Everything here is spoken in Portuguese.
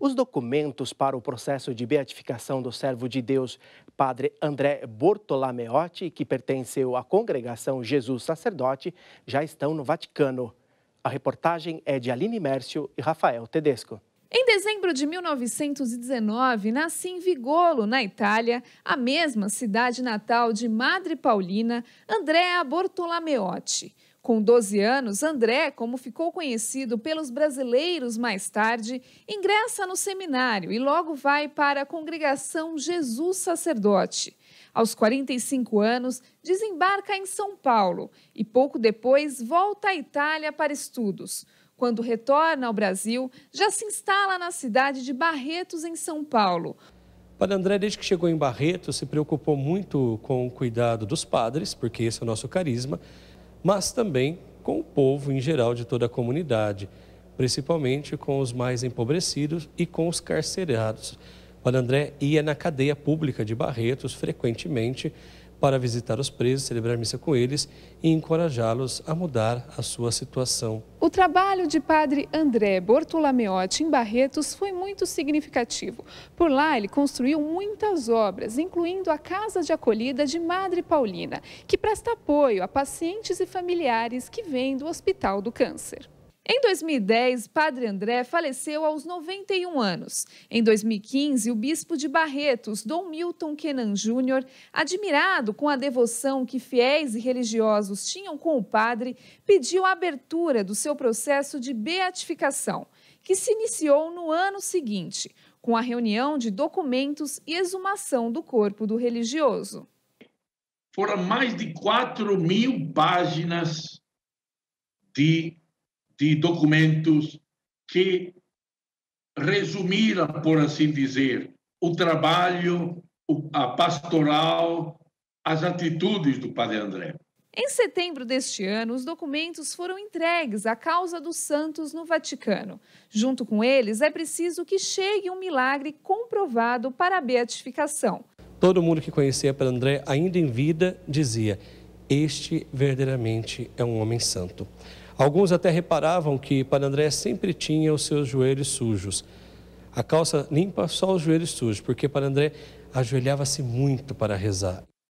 Os documentos para o processo de beatificação do servo de Deus, Padre André Bortolameotti, que pertenceu à congregação Jesus Sacerdote, já estão no Vaticano. A reportagem é de Aline Mércio e Rafael Tedesco. Em dezembro de 1919, nasci em Vigolo, na Itália, a mesma cidade natal de Madre Paulina, Andréa Bortolameotti. Com 12 anos, André, como ficou conhecido pelos brasileiros mais tarde, ingressa no seminário e logo vai para a congregação Jesus Sacerdote. Aos 45 anos, desembarca em São Paulo e pouco depois volta à Itália para estudos. Quando retorna ao Brasil, já se instala na cidade de Barretos, em São Paulo. Padre André, desde que chegou em Barretos, se preocupou muito com o cuidado dos padres, porque esse é o nosso carisma, mas também com o povo em geral de toda a comunidade, principalmente com os mais empobrecidos e com os carcerados. Padre André ia na cadeia pública de Barretos frequentemente para visitar os presos, celebrar missa com eles e encorajá-los a mudar a sua situação. O trabalho de padre André Bortolameotti em Barretos foi muito significativo. Por lá, ele construiu muitas obras, incluindo a Casa de Acolhida de Madre Paulina, que presta apoio a pacientes e familiares que vêm do Hospital do Câncer. Em 2010, Padre André faleceu aos 91 anos. Em 2015, o bispo de Barretos, Dom Milton Kenan Júnior, admirado com a devoção que fiéis e religiosos tinham com o padre, pediu a abertura do seu processo de beatificação, que se iniciou no ano seguinte, com a reunião de documentos e exumação do corpo do religioso. Foram mais de 4 mil páginas de de documentos que resumiram, por assim dizer, o trabalho, a pastoral, as atitudes do Padre André. Em setembro deste ano, os documentos foram entregues à causa dos santos no Vaticano. Junto com eles, é preciso que chegue um milagre comprovado para a beatificação. Todo mundo que conhecia Padre André, ainda em vida, dizia: Este verdadeiramente é um homem santo. Alguns até reparavam que Padre André sempre tinha os seus joelhos sujos. A calça limpa, só os joelhos sujos, porque Padre André ajoelhava-se muito para rezar.